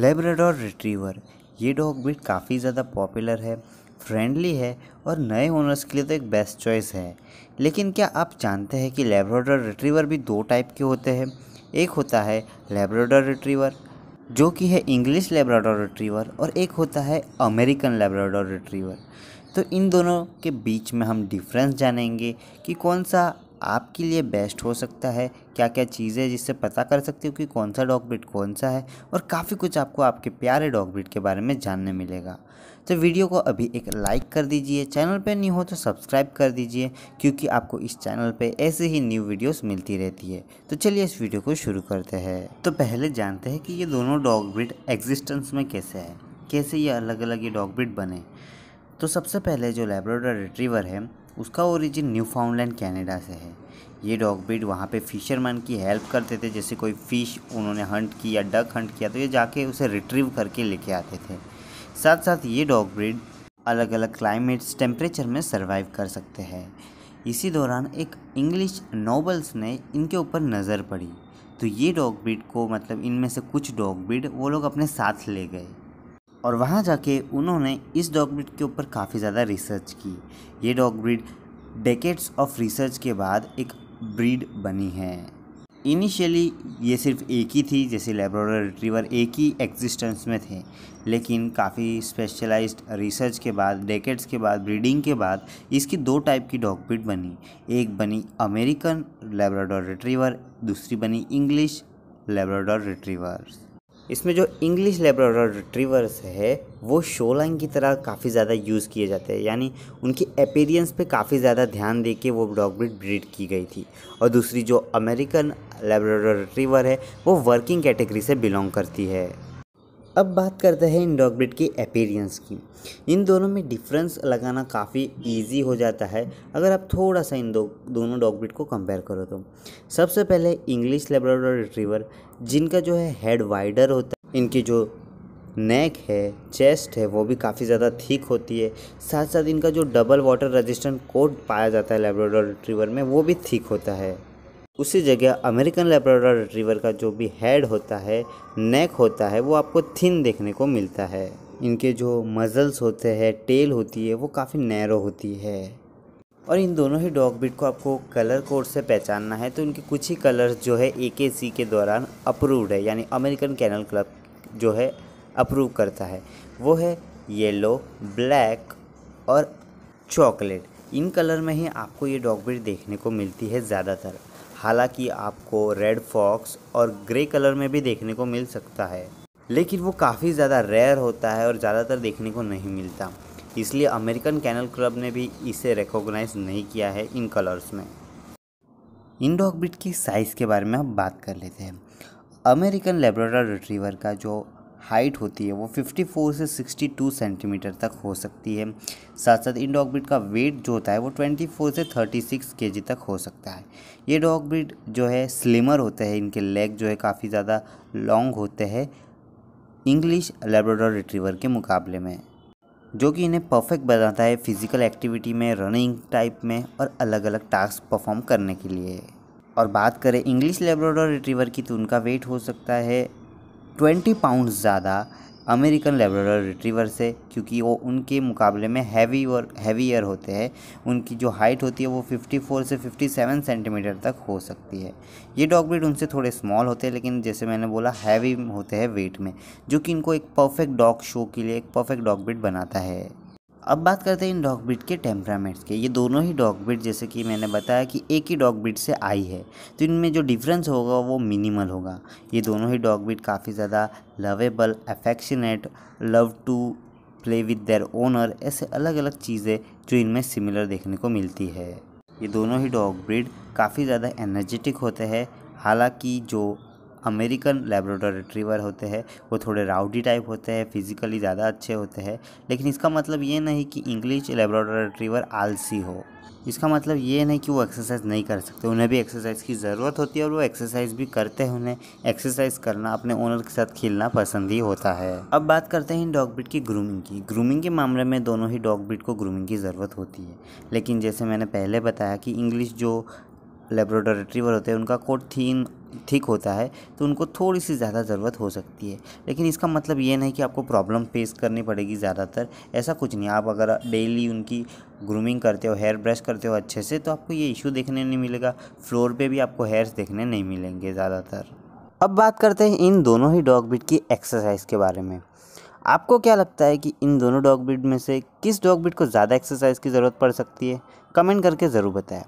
Labrador retriever ये dog breed काफ़ी ज़्यादा पॉपुलर है फ्रेंडली है और नए ओनर्स के लिए तो एक बेस्ट चॉइस है लेकिन क्या आप जानते हैं कि लेब्राडोर रिट्रीवर भी दो टाइप के होते हैं एक होता है लेब्राडोर रिट्रीवर जो कि है इंग्लिश लेब्राडोर रिट्रीवर और एक होता है अमेरिकन लेब्राडोर रिट्रीवर तो इन दोनों के बीच में हम डिफरेंस जानेंगे कि कौन सा आपके लिए बेस्ट हो सकता है क्या क्या चीज़ें जिससे पता कर सकते हो कि कौन सा डॉग ब्रिड कौन सा है और काफ़ी कुछ आपको आपके प्यारे डॉग ब्रिड के बारे में जानने मिलेगा तो वीडियो को अभी एक लाइक कर दीजिए चैनल पर नहीं हो तो सब्सक्राइब कर दीजिए क्योंकि आपको इस चैनल पर ऐसे ही न्यू वीडियोस मिलती रहती है तो चलिए इस वीडियो को शुरू करते हैं तो पहले जानते हैं कि ये दोनों डॉग ब्रिड एग्जिस्टेंस में कैसे है कैसे ये अलग अलग ये डॉग ब्रिड बने तो सबसे पहले जो लेब्रोडर रिट्रीवर है उसका ओरिजिन न्यूफाउंडलैंड कनाडा से है ये डॉग ब्रीड वहाँ पे फिशरमैन की हेल्प करते थे जैसे कोई फ़िश उन्होंने हंट किया डक हंट किया तो ये जाके उसे रिट्रीव करके लेके आते थे साथ साथ ये डॉग ब्रीड अलग अलग क्लाइमेट्स टेम्परेचर में सर्वाइव कर सकते हैं इसी दौरान एक इंग्लिश नॉबल्स ने इनके ऊपर नज़र पड़ी तो ये डॉग ब्रीड को मतलब इनमें से कुछ डॉग ब्रीड वो लोग अपने साथ ले गए और वहाँ जाके उन्होंने इस डॉग ब्रिड के ऊपर काफ़ी ज़्यादा रिसर्च की ये dog breed decades of research के बाद एक ब्रीड बनी है इनिशियली ये सिर्फ एक ही थी जैसे लेब्रोडर रिट्रीवर एक ही एग्जिस्टेंस में थे लेकिन काफ़ी स्पेशलाइज्ड रिसर्च के बाद डेकेट्स के बाद ब्रीडिंग के बाद इसकी दो टाइप की डॉग ब्रिड बनी एक बनी अमेरिकन लेब्रोडर रिट्रीवर दूसरी बनी इंग्लिश लेब्रोडर रिट्रीवर्स इसमें जो इंग्लिश लेबर रिट्रीवर्स है वो शो लाइन की तरह काफ़ी ज़्यादा यूज़ किए जाते हैं यानी उनकी अपेरियंस पे काफ़ी ज़्यादा ध्यान दे के वो डॉग ब्रिड ब्रीड की गई थी और दूसरी जो अमेरिकन लेबर रिट्रीवर है वो वर्किंग कैटेगरी से बिलोंग करती है अब बात करते हैं इन डॉग ब्रिड के अपेरियंस की इन दोनों में डिफरेंस लगाना काफ़ी इजी हो जाता है अगर आप थोड़ा सा इन दो दोनों डॉग ब्रिड को कंपेयर करो तो सबसे पहले इंग्लिश लेब्राडोर रिट्रीवर जिनका जो है हेड वाइडर होता है इनकी जो नेक है चेस्ट है वो भी काफ़ी ज़्यादा थिक होती है साथ साथ इनका जो डबल वाटर रेजिस्टेंट कोट पाया जाता है लेब्राडोर रिट्रीवर में वो भी थिक होता है उसी जगह अमेरिकन लेब्राडोर रिट्रीवर का जो भी हेड होता है नेक होता है वो आपको थिन देखने को मिलता है इनके जो मजल्स होते हैं टेल होती है वो काफ़ी नैरो होती है और इन दोनों ही डॉग बीट को आपको कलर कोड से पहचानना है तो इनके कुछ ही कलर्स जो है ए के सी के दौरान अप्रूव्ड है यानी अमेरिकन कैनल क्लब जो है अप्रूव करता है वो है येलो ब्लैक और चॉकलेट इन कलर में ही आपको ये डॉग बिट देखने को मिलती है ज़्यादातर हालांकि आपको रेड फॉक्स और ग्रे कलर में भी देखने को मिल सकता है लेकिन वो काफ़ी ज़्यादा रेयर होता है और ज़्यादातर देखने को नहीं मिलता इसलिए अमेरिकन कैनल क्लब ने भी इसे रिकॉग्नाइज नहीं किया है इन कलर्स में इन डॉग ब्रिड की साइज़ के बारे में हम बात कर लेते हैं अमेरिकन लेबोरेटर रिट्रीवर का जो हाइट होती है वो 54 से 62 सेंटीमीटर तक हो सकती है साथ साथ इन डॉग ब्रिड का वेट जो होता है वो 24 से 36 केजी तक हो सकता है ये डॉग ब्रिड जो है स्लिमर होते हैं इनके लेग जो है काफ़ी ज़्यादा लॉन्ग होते हैं इंग्लिश लेबोडोर रिट्रीवर के मुकाबले में जो कि इन्हें परफेक्ट बनाता है फिज़िकल एक्टिविटी में रनिंग टाइप में और अलग अलग टास्क परफॉर्म करने के लिए और बात करें इंग्लिश लेबोडोर रिट्रीवर की तो उनका वेट हो सकता है ट्वेंटी पाउंड ज़्यादा अमेरिकन लेबर रिट्रीवर से क्योंकि वो उनके मुकाबले में हैवी और हैवीयर होते हैं उनकी जो हाइट होती है वो 54 से 57 सेंटीमीटर तक हो सकती है ये डॉग ब्रीड उनसे थोड़े स्मॉल होते हैं लेकिन जैसे मैंने बोला हैवी होते हैं वेट में जो कि इनको एक परफेक्ट डॉग शो के लिए एक परफेक्ट डॉग ब्रीड बनाता है अब बात करते हैं इन डॉग ब्रिड के टेम्परामेंट्स के ये दोनों ही डॉग ब्रिड जैसे कि मैंने बताया कि एक ही डॉग ब्रिड से आई है तो इनमें जो डिफरेंस होगा वो मिनिमल होगा ये दोनों ही डॉग ब्रिड काफ़ी ज़्यादा lovable affectionate love to play with their owner ऐसे अलग अलग चीज़ें जो इनमें सिमिलर देखने को मिलती है ये दोनों ही डॉग ब्रिड काफ़ी ज़्यादा एनर्जेटिक होते हैं हालांकि जो अमेरिकन लेबोरेटरी रिट्रीवर होते हैं वो थोड़े राउडी टाइप होते हैं फिजिकली ज़्यादा अच्छे होते हैं लेकिन इसका मतलब ये नहीं कि इंग्लिश लेबोरेटरी रिट्रीवर आलसी हो इसका मतलब ये नहीं कि वो एक्सरसाइज नहीं कर सकते उन्हें भी एक्सरसाइज की ज़रूरत होती है और वो एक्सरसाइज भी करते हैं उन्हें एक्सरसाइज करना अपने ओनर के साथ खेलना पसंद ही होता है अब बात करते हैं इन डॉग ब्रिड की ग्रूमिंग की ग्रूमिंग के मामले में दोनों ही डॉग ब्रिड को ग्रूमिंग की ज़रूरत होती है लेकिन जैसे मैंने पहले बताया कि इंग्लिश जो लेबोरेटरी रिट्रीवर होते हैं उनका कोट थीन ठीक होता है तो उनको थोड़ी सी ज़्यादा ज़रूरत हो सकती है लेकिन इसका मतलब ये नहीं कि आपको प्रॉब्लम फेस करनी पड़ेगी ज़्यादातर ऐसा कुछ नहीं आप अगर डेली उनकी ग्रूमिंग करते हो हेयर ब्रश करते हो अच्छे से तो आपको ये इशू देखने नहीं मिलेगा फ्लोर पर भी आपको हेयर्स देखने नहीं मिलेंगे ज़्यादातर अब बात करते हैं इन दोनों ही डॉग बिट की एक्सरसाइज के बारे में आपको क्या लगता है कि इन दोनों डॉग बिट में से किस डॉग बिट को ज़्यादा एक्सरसाइज की ज़रूरत पड़ सकती है कमेंट करके ज़रूर बताएं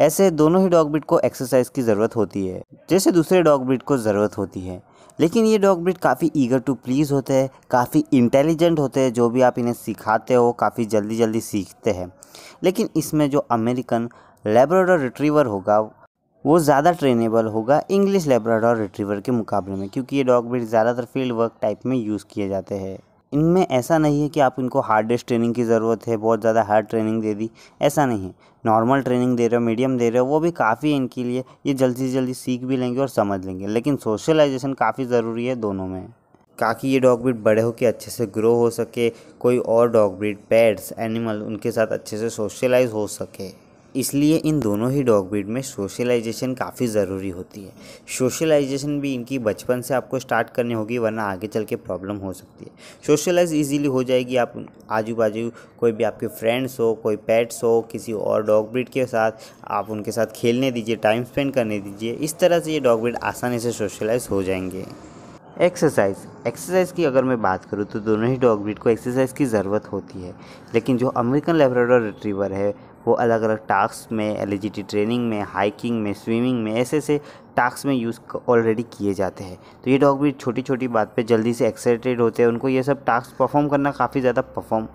ऐसे दोनों ही डॉग ब्रिड को एक्सरसाइज की ज़रूरत होती है जैसे दूसरे डॉग ब्रिड को ज़रूरत होती है लेकिन ये डॉग ब्रिड काफ़ी ईगर टू प्लीज़ होते हैं काफ़ी इंटेलिजेंट होते हैं जो भी आप इन्हें सिखाते हो काफ़ी जल्दी जल्दी सीखते हैं लेकिन इसमें जो अमेरिकन लेब्राडोर रिट्रीवर होगा वो ज़्यादा ट्रेनेबल होगा इंग्लिश लेब्राडोर रिट्रीवर के मुकाबले में क्योंकि ये डॉग ब्रिड ज़्यादातर फील्ड वर्क टाइप में यूज़ किए जाते हैं इनमें ऐसा नहीं है कि आप इनको हार्डेस्ट ट्रेनिंग की ज़रूरत है बहुत ज़्यादा हार्ड ट्रेनिंग दे दी ऐसा नहीं है नॉर्मल ट्रेनिंग दे रहे हो मीडियम दे रहे हो वो भी काफ़ी इनके लिए ये जल्दी से जल्दी सीख भी लेंगे और समझ लेंगे लेकिन सोशलाइजेशन काफ़ी ज़रूरी है दोनों में ताकि ये डॉग ब्रीड बड़े हो के अच्छे से ग्रो हो सके कोई और डॉग ब्रिड पैड्स एनिमल उनके साथ अच्छे से सोशलाइज हो सके इसलिए इन दोनों ही डॉग ब्रीड में सोशलाइजेशन काफ़ी ज़रूरी होती है सोशलाइजेशन भी इनकी बचपन से आपको स्टार्ट करनी होगी वरना आगे चल के प्रॉब्लम हो सकती है सोशलाइज इजीली हो जाएगी आप आजू बाजू कोई भी आपके फ्रेंड्स हो कोई पेट्स हो किसी और डॉग ब्रीड के साथ आप उनके साथ खेलने दीजिए टाइम स्पेंड करने दीजिए इस तरह से ये डॉग ब्रीड आसानी से सोशलाइज हो जाएंगे एक्सरसाइज एक्सरसाइज की अगर मैं बात करूँ तो दोनों ही डॉग ब्रीड को एक्सरसाइज की ज़रूरत होती है लेकिन जो अमेरिकन लेब्राडोर रिट्रीवर है वो अलग अलग टास्क में एल ट्रेनिंग e में हाइकिंग में स्विमिंग में ऐसे ऐसे टास्क में यूज़ ऑलरेडी किए जाते हैं तो ये डॉग भी छोटी छोटी बात पे जल्दी से एक्साइटेड होते हैं उनको ये सब टास्क परफॉर्म करना काफ़ी ज़्यादा परफॉर्म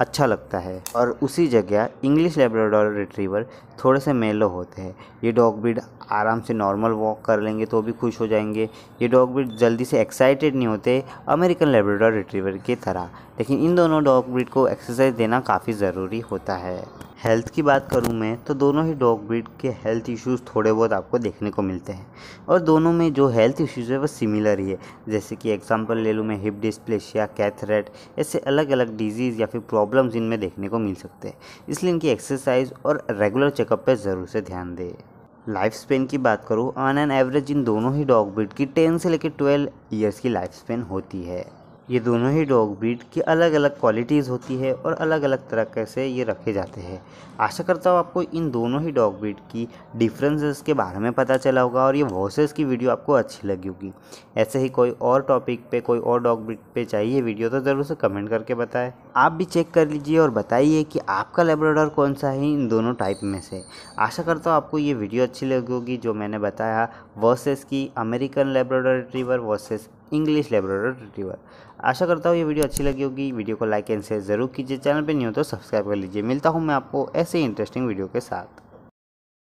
अच्छा लगता है और उसी जगह इंग्लिश लेब्राडोर रिट्रीवर थोड़े से मेलो होते हैं ये डॉग ब्रीड आराम से नॉर्मल वॉक कर लेंगे तो भी खुश हो जाएंगे ये डॉग ब्रीड जल्दी से एक्साइटेड नहीं होते अमेरिकन लेब्राडोर रिट्रीवर की तरह लेकिन इन दोनों डॉग ब्रीड को एक्सरसाइज देना काफ़ी ज़रूरी होता है हेल्थ की बात करूँ मैं तो दोनों ही डॉग ब्रीड के हेल्थ इश्यूज़ थोड़े बहुत आपको देखने को मिलते हैं और दोनों में जो हेल्थ इश्यूज़ है वो सिमिलर ही है जैसे कि एग्जांपल ले लूँ मैं हिप डिस्प्लेशिया कैथरेट ऐसे अलग अलग डिजीज़ या फिर प्रॉब्लम प्रॉब्लम्स इनमें देखने को मिल सकते हैं इसलिए इनकी एक्सरसाइज और रेगुलर चेकअप पर ज़रूर से ध्यान दें लाइफ स्पेन की बात करूँ ऑन एन एवरेज इन दोनों ही डॉग ब्रिड की टेन से लेकर ट्वेल्व ईयर्स की लाइफ स्पेन होती है ये दोनों ही डॉग ब्रीड की अलग अलग क्वालिटीज़ होती है और अलग अलग तरह से ये रखे जाते हैं आशा करता हूँ आपको इन दोनों ही डॉग ब्रीड की डिफरेंसेस के बारे में पता चला होगा और ये वॉसेस की वीडियो आपको अच्छी लगी होगी ऐसे ही कोई और टॉपिक पे कोई और डॉग ब्रीड पे चाहिए वीडियो तो ज़रूर से कमेंट करके बताएं आप भी चेक कर लीजिए और बताइए कि आपका लेबोरेटर कौन सा है इन दोनों टाइप में से आशा करता हूँ आपको ये वीडियो अच्छी लगी होगी जो मैंने बताया वर्सेस की American laboratory retriever versus English laboratory retriever आशा करता हूँ ये वीडियो अच्छी लगी होगी वीडियो को लाइक एंड शेयर ज़रूर कीजिए चैनल पर नहीं हो तो सब्सक्राइब कर लीजिए मिलता हूँ मैं आपको ऐसे ही इंटरेस्टिंग वीडियो के साथ